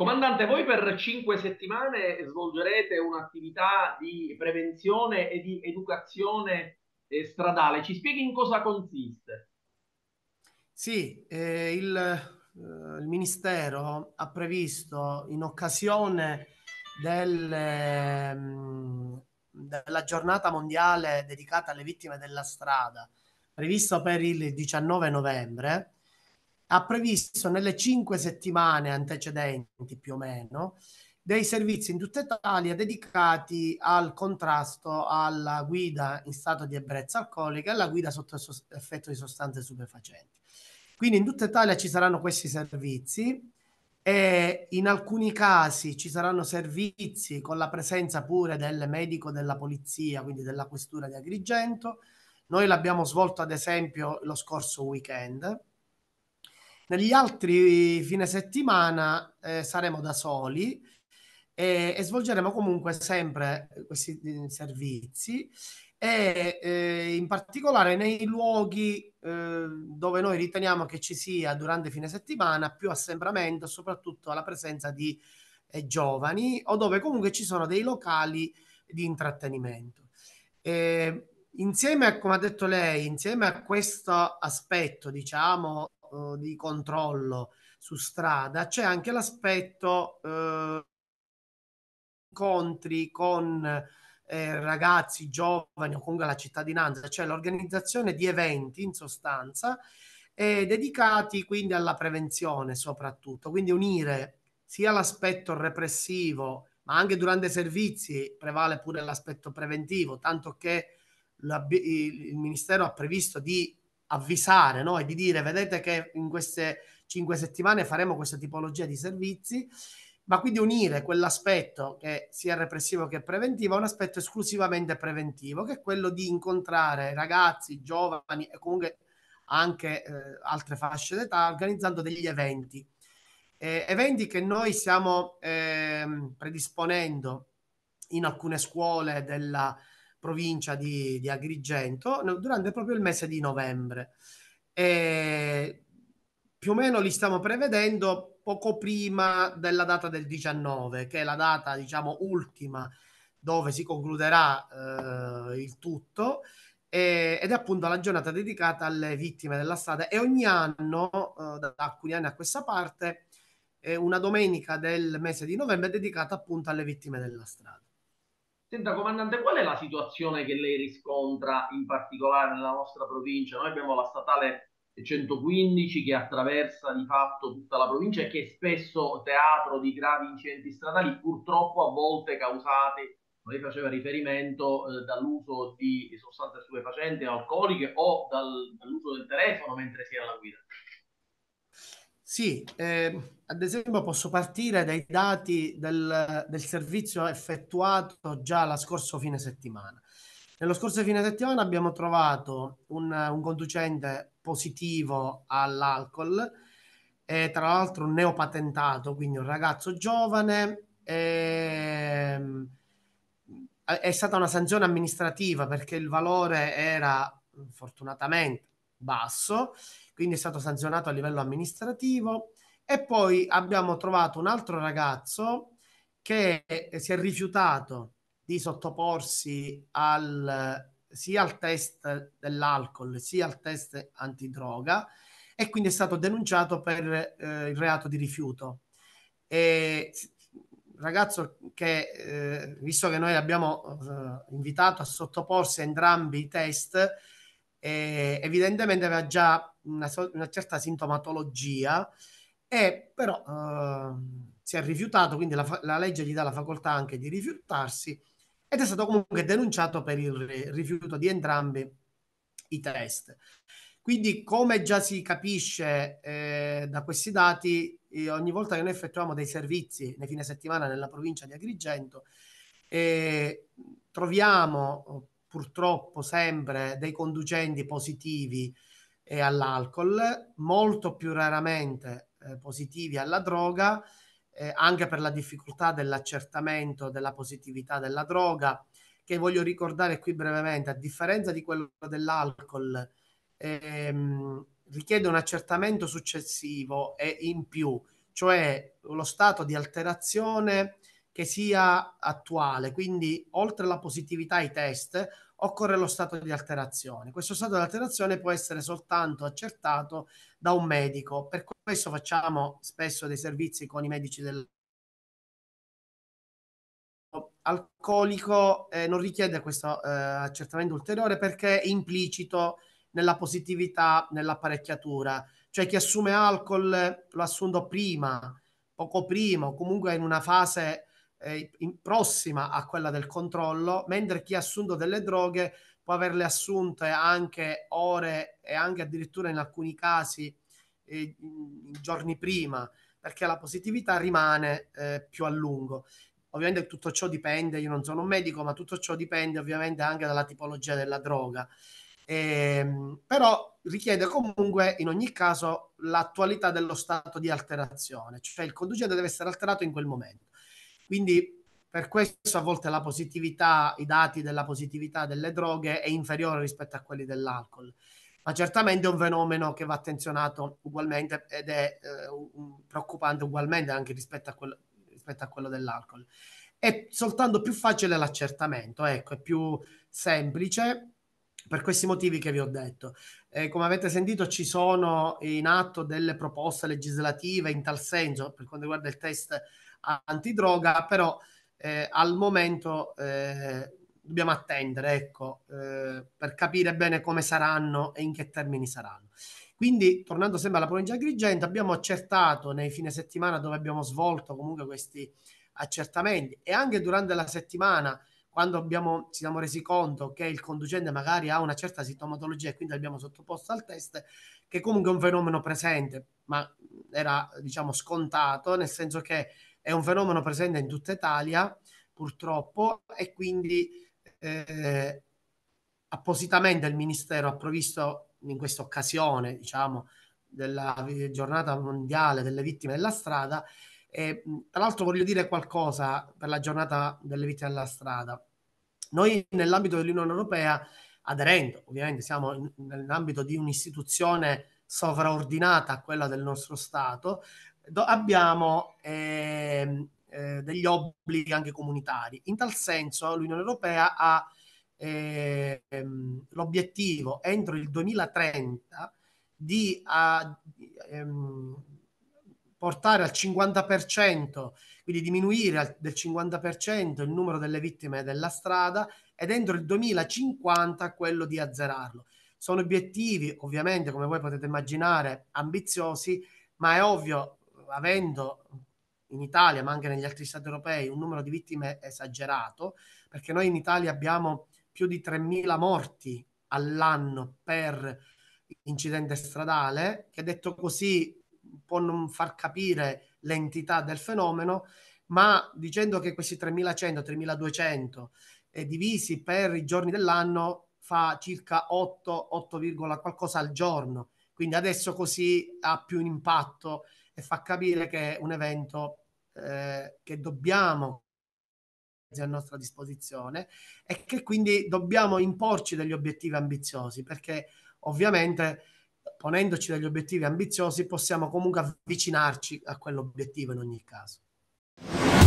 Comandante, voi per cinque settimane svolgerete un'attività di prevenzione e di educazione eh, stradale. Ci spieghi in cosa consiste? Sì, eh, il, eh, il, Ministero ha previsto in occasione del, mh, ehm, della giornata mondiale dedicata alle vittime della strada, previsto per il 19 novembre, ha previsto nelle cinque settimane antecedenti più o meno dei servizi in tutta Italia dedicati al contrasto alla guida in stato di ebbrezza alcolica e alla guida sotto effetto di sostanze stupefacenti. Quindi in tutta Italia ci saranno questi servizi e in alcuni casi ci saranno servizi con la presenza pure del medico della polizia, quindi della questura di Agrigento. Noi l'abbiamo svolto ad esempio lo scorso weekend negli altri fine settimana eh, saremo da soli e, e, svolgeremo comunque sempre questi eh, servizi e eh, in particolare nei luoghi eh, dove noi riteniamo che ci sia durante fine settimana più assembramento, soprattutto alla presenza di eh, giovani o dove comunque ci sono dei locali di intrattenimento. Eh, insieme, come ha detto lei, insieme a questo aspetto, diciamo, eh, di controllo su strada, c'è anche l'aspetto eh, incontri con eh, ragazzi giovani o comunque la cittadinanza, cioè l'organizzazione di eventi in sostanza eh, dedicati quindi alla prevenzione soprattutto, quindi unire sia l'aspetto repressivo ma anche durante i servizi prevale pure l'aspetto preventivo, tanto che il, il Ministero ha previsto di avvisare no? e di dire vedete che in queste cinque settimane faremo questa tipologia di servizi, ma quindi unire quell'aspetto che sia repressivo che preventivo a un aspetto esclusivamente preventivo, che è quello di incontrare ragazzi, giovani e comunque anche eh, altre fasce d'età organizzando degli eventi. Eh, eventi che noi stiamo eh, predisponendo in alcune scuole della, provincia di, di Agrigento, durante proprio il mese di novembre. E più o meno li stiamo prevedendo poco prima della data del 19, che è la data, diciamo, ultima dove si concluderà eh, il tutto eh, ed è appunto la giornata dedicata alle vittime della strada e ogni anno, eh, da alcuni anni a questa parte, è una domenica del mese di novembre dedicata appunto alle vittime della strada. Senta, comandante, qual è la situazione che lei riscontra in particolare nella nostra provincia? Noi abbiamo la statale 115 che attraversa di fatto tutta la provincia e che è spesso teatro di gravi incidenti stradali, purtroppo a volte causati, come lei faceva riferimento, eh, dall'uso di sostanze stupefacenti, alcoliche o dal, dall'uso del telefono mentre si è alla guida. Sì, eh, ad esempio posso partire dai dati del, del, servizio effettuato già la scorso fine settimana. Nello scorso fine settimana abbiamo trovato un, un conducente positivo all'alcol, eh, tra l'altro un neopatentato, quindi un ragazzo giovane. Eh, è stata una sanzione amministrativa perché il valore era fortunatamente basso quindi è stato sanzionato a livello amministrativo. E poi abbiamo trovato un altro ragazzo che si è rifiutato di sottoporsi al, sia al test dell'alcol sia al test antidroga e quindi è stato denunciato per eh, il reato di rifiuto. E, ragazzo che, eh, visto che noi abbiamo eh, invitato a sottoporsi a entrambi i test, eh, evidentemente aveva già una, una, certa sintomatologia, e però eh, si è rifiutato, quindi la, la, legge gli dà la facoltà anche di rifiutarsi ed è stato comunque denunciato per il rifiuto di entrambi i test. Quindi come già si capisce eh, da questi dati, eh, ogni volta che noi effettuiamo dei servizi nei fine settimana nella provincia di Agrigento, eh, troviamo purtroppo sempre dei conducenti positivi eh, all'alcol, molto più raramente eh, positivi alla droga, eh, anche per la difficoltà dell'accertamento della positività della droga, che voglio ricordare qui brevemente, a differenza di quello dell'alcol, ehm, richiede un accertamento successivo e in più, cioè lo stato di alterazione che sia attuale, quindi oltre alla positività ai test occorre lo stato di alterazione. Questo stato di alterazione può essere soltanto accertato da un medico, per questo facciamo spesso dei servizi con i medici del alcolico eh, non richiede questo eh, accertamento ulteriore perché è implicito nella positività, nell'apparecchiatura. Cioè chi assume alcol l'ha assunto prima, poco prima o comunque in una fase eh, in, prossima a quella del controllo, mentre chi ha assunto delle droghe può averle assunte anche ore e anche addirittura in alcuni casi eh, giorni prima, perché la positività rimane eh, più a lungo. Ovviamente tutto ciò dipende, io non sono un medico, ma tutto ciò dipende ovviamente anche dalla tipologia della droga. Ehm, però richiede comunque in ogni caso l'attualità dello stato di alterazione, cioè il conducente deve essere alterato in quel momento. Quindi per questo a volte la positività, i dati della positività delle droghe è inferiore rispetto a quelli dell'alcol. Ma certamente è un fenomeno che va attenzionato ugualmente ed è eh, preoccupante ugualmente anche rispetto a, quello, rispetto a quello dell'alcol. È soltanto più facile l'accertamento, ecco, è più semplice per questi motivi che vi ho detto. Eh, come avete sentito ci sono in atto delle proposte legislative in tal senso per quanto riguarda il test antidroga, però eh, al momento eh, dobbiamo attendere ecco, eh, per capire bene come saranno e in che termini saranno. Quindi, tornando sempre alla provincia di Agrigento, abbiamo accertato nei fine settimana dove abbiamo svolto comunque questi accertamenti e anche durante la settimana quando abbiamo, ci siamo resi conto che il conducente magari ha una certa sintomatologia e quindi l'abbiamo sottoposto al test, che comunque è un fenomeno presente, ma era diciamo scontato, nel senso che è un fenomeno presente in tutta Italia, purtroppo, e quindi eh, appositamente il Ministero ha provvisto in questa occasione, diciamo, della giornata mondiale delle vittime della strada. E, tra l'altro voglio dire qualcosa per la giornata delle vittime della strada. Noi nell'ambito dell'Unione Europea, aderendo, ovviamente siamo in, nell'ambito di un'istituzione sovraordinata a quella del nostro Stato, do- abbiamo eh, eh, degli obblighi anche comunitari. In tal senso l'Unione Europea ha ehm, l'obiettivo entro il 2030 di a, ehm, portare al 50%, quindi diminuire al, del 50% il numero delle vittime della strada ed entro il 2050 quello di azzerarlo. Sono obiettivi ovviamente, come voi potete immaginare, ambiziosi, ma è ovvio avendo in Italia, ma anche negli altri stati europei, un numero di vittime esagerato, perché noi in Italia abbiamo più di 3.000 morti all'anno per incidente stradale, che detto così può non far capire l'entità del fenomeno, ma dicendo che questi 3.100, 3.200 eh, divisi per i giorni dell'anno fa circa 8, 8, qualcosa al giorno. Quindi adesso così ha più impatto e fa capire che è un evento eh, che dobbiamo a nostra disposizione e che quindi dobbiamo imporci degli obiettivi ambiziosi perché ovviamente ponendoci degli obiettivi ambiziosi possiamo comunque avvicinarci a quell'obiettivo in ogni caso.